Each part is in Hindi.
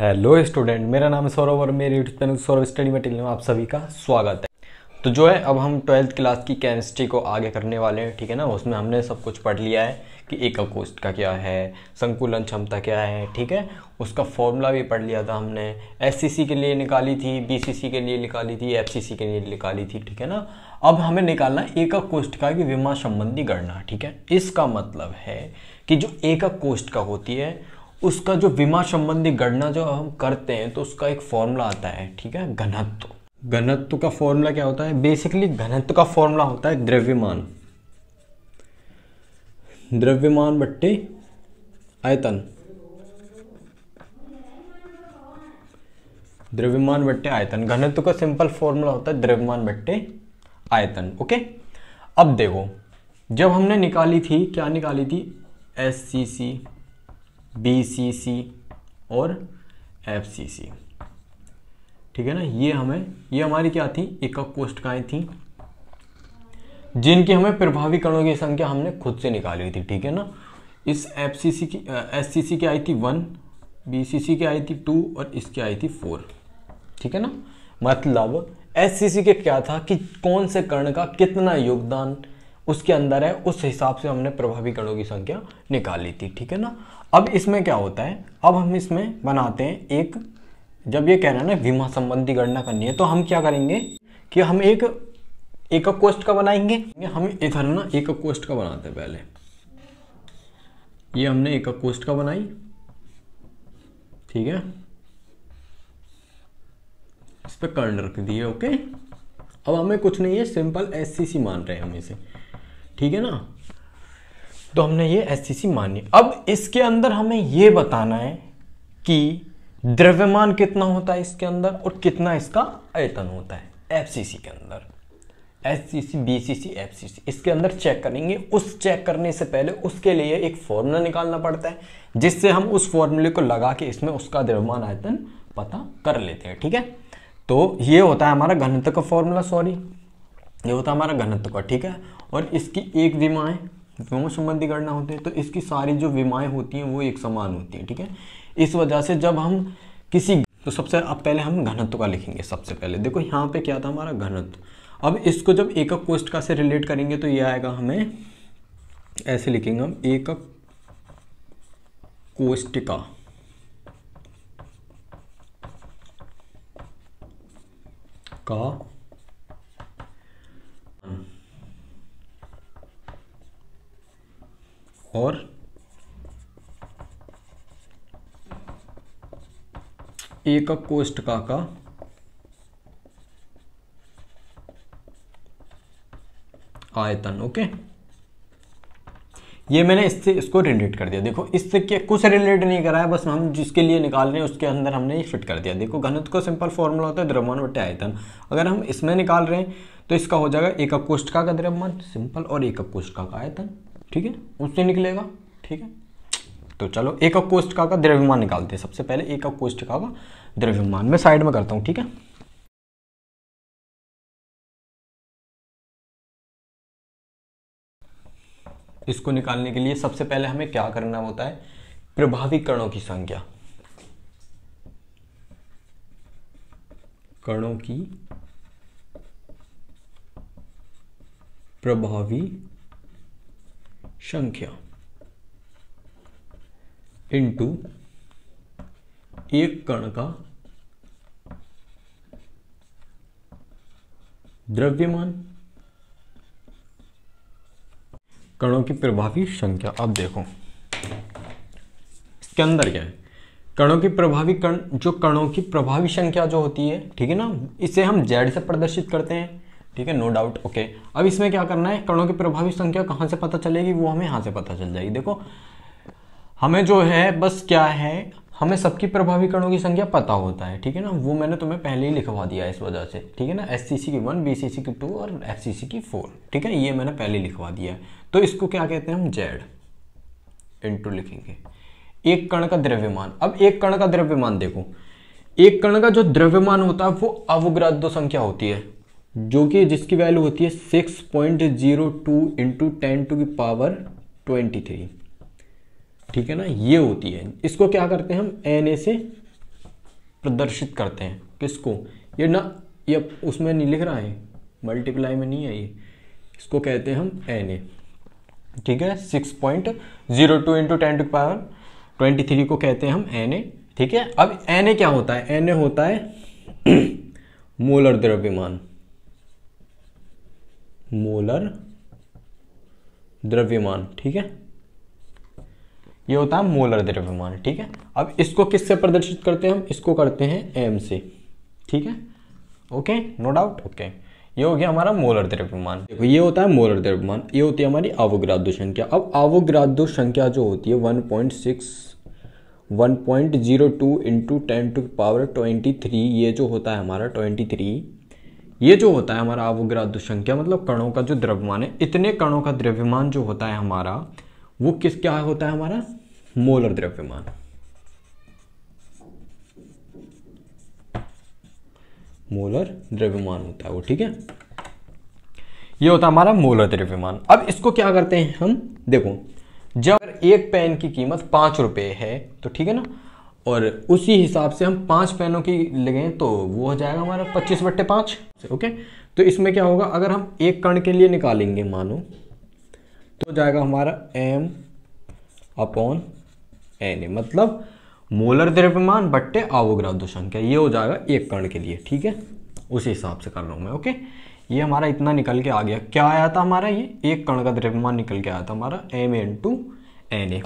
हेलो स्टूडेंट मेरा नाम है सौरभ और मेरे YouTube channel Saurabh study material में आप सभी का स्वागत है तो जो है अब हम ट्वेल्थ क्लास की केमिस्ट्री को आगे करने वाले हैं ठीक है ना उसमें हमने सब कुछ पढ़ लिया है कि एक अकोष्ट का क्या है संकुलन क्षमता क्या है ठीक है उसका फॉर्मूला भी पढ़ लिया था हमने एस के लिए निकाली थी बी के लिए निकाली थी एफ के लिए निकाली थी ठीक है ना अब हमें निकालना एक अकोष्ट का विमा संबंधी गणना ठीक है इसका मतलब है कि जो एक अकोष्ट का होती है उसका जो विमा संबंधी गणना जो हम करते हैं तो उसका एक फॉर्मूला आता है ठीक है घनत्व घनत्व का फॉर्मूला क्या होता है बेसिकली घनत्व का फॉर्मूला होता है द्रव्यमान द्रव्यमान बट्टे आयतन द्रव्यमान बट्टे आयतन घनत्व का सिंपल फॉर्मूला होता है द्रव्यमान बट्टे आयतन ओके अब देखो जब हमने निकाली थी क्या निकाली थी एस सी सी बीसीसी और एफसीसी ठीक है ना ये हमें ये हमारी क्या थी एकक कोष्टकाएं थी जिनकी हमें प्रभावी कणों की संख्या हमने खुद से निकाली थी ठीक है ना इस एफ की एस सी की आई थी वन बी सी की आई थी टू और इसकी आई थी फोर ठीक है ना मतलब एस के क्या था कि कौन से कर्ण का कितना योगदान उसके अंदर है उस हिसाब से हमने प्रभावी कणों की संख्या निकाली थी ठीक है ना अब इसमें क्या होता है अब हम इसमें बनाते हैं एक जब ये कह रहे हैं ना विमा संबंधी गणना करनी है तो हम क्या करेंगे कि हम एक एक कोष्ट का बनाएंगे हम इधर ना एक कोष्ट का बनाते हैं पहले ये हमने एक कोष्ट का बनाई ठीक है इस पर कर्ण रख दिए ओके अब हमें कुछ नहीं है सिंपल एस सी सी मान रहे हैं हम इसे ठीक है ना तो हमने ये एससीसी मानी अब इसके अंदर हमें ये बताना है कि द्रव्यमान कितना होता है इसके अंदर और कितना इसका आयतन होता है एफ के अंदर एस बीसीसी एफसीसी इसके अंदर चेक करेंगे उस चेक करने से पहले उसके लिए एक फॉर्मूला निकालना पड़ता है जिससे हम उस फॉर्मूले को लगा के इसमें उसका द्रव्यमान आयतन पता कर लेते हैं ठीक है तो ये होता है हमारा घनत्व का फॉर्मूला सॉरी ये होता है हमारा घनत्व का ठीक है और इसकी एक विमाएँ विमो संबंधी गणना होती है तो इसकी सारी जो विमाएँ होती हैं वो एक समान होती हैं ठीक है थीके? इस वजह से जब हम किसी तो सबसे अब पहले हम घनत्व का लिखेंगे सबसे पहले देखो यहाँ पे क्या था हमारा घनत्व अब इसको जब एकक कोष्ट का से रिलेट करेंगे तो ये आएगा हमें ऐसे लिखेंगे हम एकक कोष्टिका का और एक कोष्ट का का आयतन ओके ये मैंने इससे इसको रिलेट कर दिया देखो इससे क्या कुछ रिलेट नहीं है बस हम जिसके लिए निकाल रहे हैं उसके अंदर हमने ये फिट कर दिया देखो घनत्व का सिंपल फॉर्मूला होता है द्रव्यमान बटे आयतन अगर हम इसमें निकाल रहे हैं तो इसका हो जाएगा एक कोष्ठका का द्रव्यमान सिंपल और एक कोष्ठका का आयतन ठीक है उससे निकलेगा ठीक है तो चलो एक अप कोष्टिका का द्रव्यमान निकालते हैं सबसे पहले एक कोष्टिका का द्रव्यमान मैं साइड में करता हूँ ठीक है इसको निकालने के लिए सबसे पहले हमें क्या करना होता है प्रभावी कणों की संख्या कणों की प्रभावी संख्या इनटू एक कण का द्रव्यमान कणों की प्रभावी संख्या अब देखो इसके अंदर क्या है कणों की प्रभावी कण जो कणों की प्रभावी संख्या जो होती है ठीक है ना इसे हम जेड से प्रदर्शित करते हैं ठीक है नो डाउट ओके अब इसमें क्या करना है कणों की प्रभावी संख्या कहाँ से पता चलेगी वो हमें यहाँ से पता चल जाएगी देखो हमें जो है बस क्या है हमें सबकी प्रभावी कणों की संख्या पता होता है ठीक है ना वो मैंने तुम्हें पहले ही लिखवा दिया इस वजह से ठीक है ना एस सी सी की वन बी सी सी की टू और एफ सी सी की फोर ठीक है ये मैंने पहले लिखवा दिया है तो इसको क्या कहते हैं हम जेड इंटू लिखेंगे एक कण का द्रव्यमान अब एक कण का द्रव्यमान देखो एक कण का जो द्रव्यमान होता है वो अवग्राद्य संख्या होती है जो कि जिसकी वैल्यू होती है six point zero two into ten to की पावर ट्वेंटी थ्री ठीक है ना ये होती है इसको क्या करते हैं हम एन से प्रदर्शित करते हैं किसको ये ना ये उसमें नहीं लिख रहा है मल्टीप्लाई में नहीं है ये इसको कहते हैं हम एन ठीक है six point zero two into ten to power twenty three को कहते हैं हम एन ठीक है अब एन क्या होता है एन होता है मोलर द्रव्यमान मोलर द्रव्यमान ठीक है ये होता है मोलर द्रव्यमान ठीक है अब इसको किससे प्रदर्शित करते हैं हम इसको करते हैं एम से ठीक है ओके नो डाउट ओके ये हो गया हमारा मोलर द्रव्यमान देखो ये होता है मोलर द्रव्यमान ये होती है हमारी आवोग्रादो संख्या अब आवोग्रादो संख्या जो होती है 1.6 1.02 इंटू टेन टू पावर 23 ये जो होता है हमारा 23 ये जो होता है हमारा अवग्रह दुसंख्या मतलब कणों का जो द्रव्यमान है इतने कणों का द्रव्यमान जो होता है हमारा वो किस क्या होता है हमारा मोलर द्रव्यमान मोलर द्रव्यमान होता है वो ठीक है ये होता है हमारा मोलर द्रव्यमान अब इसको क्या करते हैं हम देखो जब एक पेन की कीमत पांच रुपए है तो ठीक है ना और उसी हिसाब से हम पाँच पेनों की लगें तो वो हो जाएगा हमारा पच्चीस बट्टे पाँच ओके तो इसमें क्या होगा अगर हम एक कण के लिए निकालेंगे मानो तो जाएगा हमारा एम अपॉन एन ए मतलब मोलर द्रव्यमान बट्टे आवोग्राधो संख्या ये हो जाएगा एक कण के लिए ठीक है उसी हिसाब से कर रहा हूँ मैं ओके ये हमारा इतना निकल के आ गया क्या आया था हमारा ये एक कण का द्रव्यमान निकल के आया था हमारा M N to N A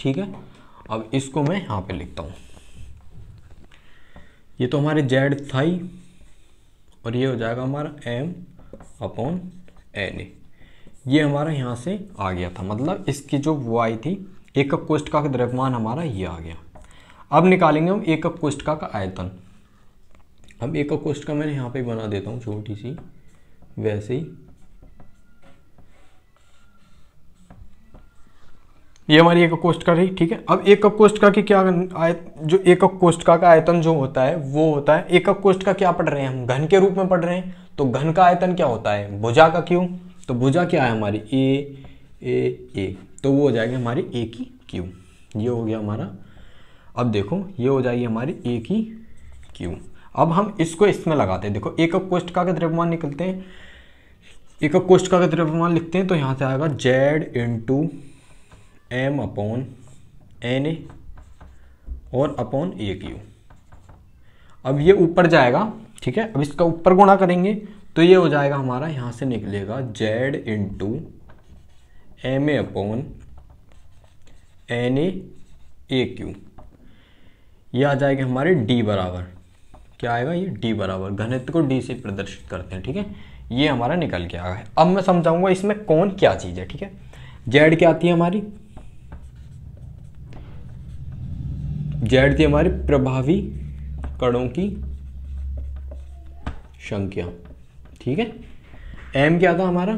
ठीक है अब इसको मैं यहाँ पे लिखता हूँ ये तो हमारे जेड था ही और ये हो जाएगा हमारा एम अपॉन एन ए ये हमारा यहाँ से आ गया था मतलब इसकी जो वाई थी एक कप कोष्टका का द्रव्यमान हमारा ये आ गया अब निकालेंगे हम एक कप कोष्टका का आयतन अब एक कप कोष्टका मैंने यहाँ पे बना देता हूँ छोटी सी वैसे ही ये हमारी एक कोष्ट का रही ठीक है अब एक कोष्ट का की क्या आय जो एक कोष्ट का का आयतन जो होता है वो होता है एक कोष्ट का क्या पढ़ रहे हैं हम घन के रूप में पढ़ रहे हैं तो घन का आयतन क्या होता है भुजा का क्यों तो भुजा क्या है हमारी ए ए ए तो वो हो जाएगी हमारी ए की क्यू ये हो गया हमारा अब देखो ये हो जाएगी हमारी ए की क्यू अब हम इसको इसमें लगाते हैं देखो एक कोष्ट का द्रव्यमान निकलते हैं एक कोष्ट का द्रव्यमान लिखते हैं तो यहाँ से आएगा Z into M upon N A और अपॉन ए क्यू अब ये ऊपर जाएगा ठीक है अब इसका ऊपर गुणा करेंगे तो ये हो जाएगा हमारा यहां से निकलेगा Z into M A upon N A Q यह आ जाएगा हमारे डी बराबर क्या आएगा ये डी बराबर घनित्व को डी से प्रदर्शित करते हैं ठीक है ये हमारा निकल के आ गया अब मैं समझाऊंगा इसमें कौन क्या चीज़ है ठीक है जेड क्या आती है हमारी जेड थी हमारी प्रभावी कणों की संख्या ठीक है एम क्या था हमारा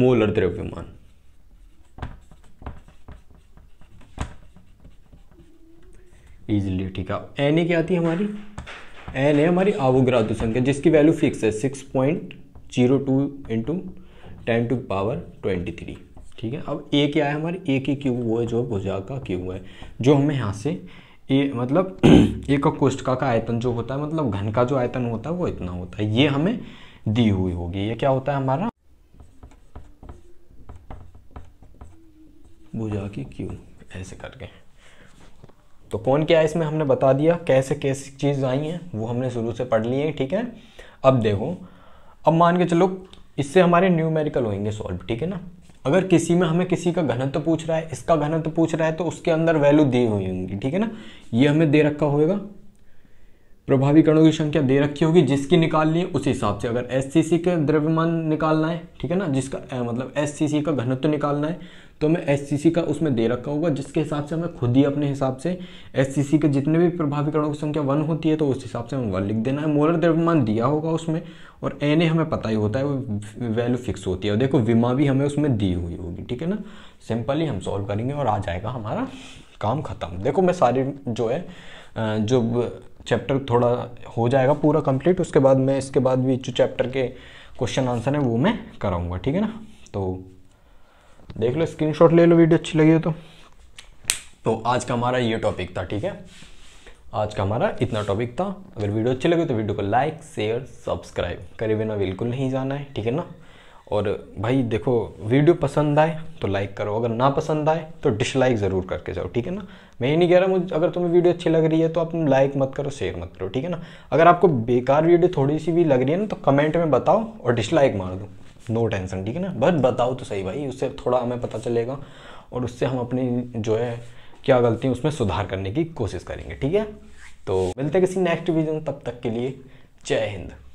मोलर द्रव्यमान इजिली ठीक है एन ए क्या आती है हमारी एन ए हमारी आवोग्रातु संख्या जिसकी वैल्यू फिक्स है six point zero two into ten to power twenty three ठीक है अब ए क्या है हमारे ए की क्यू वो है जो भुजा का क्यू है जो हमें यहाँ से ये मतलब एक कोष्ठ का आयतन जो होता है मतलब घन का जो आयतन होता है वो इतना होता है ये हमें दी हुई होगी ये क्या होता है हमारा भुजा की क्यू ऐसे करके तो कौन क्या है इसमें हमने बता दिया कैसे कैसे चीज़ आई है वो हमने शुरू से पढ़ ली है ठीक है अब देखो अब मान के चलो इससे हमारे न्यूमेरिकल होंगे सॉल्व ठीक है ना अगर किसी में हमें किसी का घनत्व तो पूछ रहा है इसका घनत्व तो पूछ रहा है तो उसके अंदर वैल्यू दी हुई होंगी ठीक है ना ये हमें दे रखा होगा प्रभावी कणों की संख्या दे रखी होगी जिसकी निकालनी है उसी हिसाब से अगर एस का द्रव्यमान निकालना है ठीक है ना जिसका ए, मतलब एस का घनत्व निकालना है तो हमें एस का उसमें दे रखा होगा जिसके हिसाब से हमें खुद ही अपने हिसाब से एस के जितने भी प्रभावी कणों की संख्या वन होती है तो उस हिसाब से हमें वन लिख देना है मोलर द्रव्यमान दिया होगा उसमें और एन ए हमें पता ही होता है वो वैल्यू फिक्स होती है और देखो विमा भी हमें उसमें दी हुई होगी ठीक है ना सिंपली हम सॉल्व करेंगे और आ जाएगा हमारा काम खत्म देखो मैं सारी जो है जो चैप्टर थोड़ा हो जाएगा पूरा कंप्लीट उसके बाद मैं इसके बाद भी जो चैप्टर के क्वेश्चन आंसर हैं वो मैं कराऊंगा ठीक है ना तो देख लो स्क्रीनशॉट ले लो वीडियो अच्छी लगी हो तो तो आज का हमारा ये टॉपिक था ठीक है आज का हमारा इतना टॉपिक था अगर वीडियो अच्छी लगे तो वीडियो को लाइक शेयर सब्सक्राइब करे बिना बिल्कुल नहीं जाना है ठीक है ना और भाई देखो वीडियो पसंद आए तो लाइक करो अगर ना पसंद आए तो डिसलाइक ज़रूर करके जाओ ठीक है ना मैं ये नहीं कह रहा मुझे अगर तुम्हें वीडियो अच्छी लग रही है तो आप लाइक मत करो शेयर मत करो ठीक है ना अगर आपको बेकार वीडियो थोड़ी सी भी लग रही है ना तो कमेंट में बताओ और डिसलाइक मार दो नो टेंशन ठीक है ना बस बताओ तो सही भाई उससे थोड़ा हमें पता चलेगा और उससे हम अपनी जो है क्या गलती है उसमें सुधार करने की कोशिश करेंगे ठीक है तो मिलते किसी नेक्स्ट वीजन तब तक के लिए जय हिंद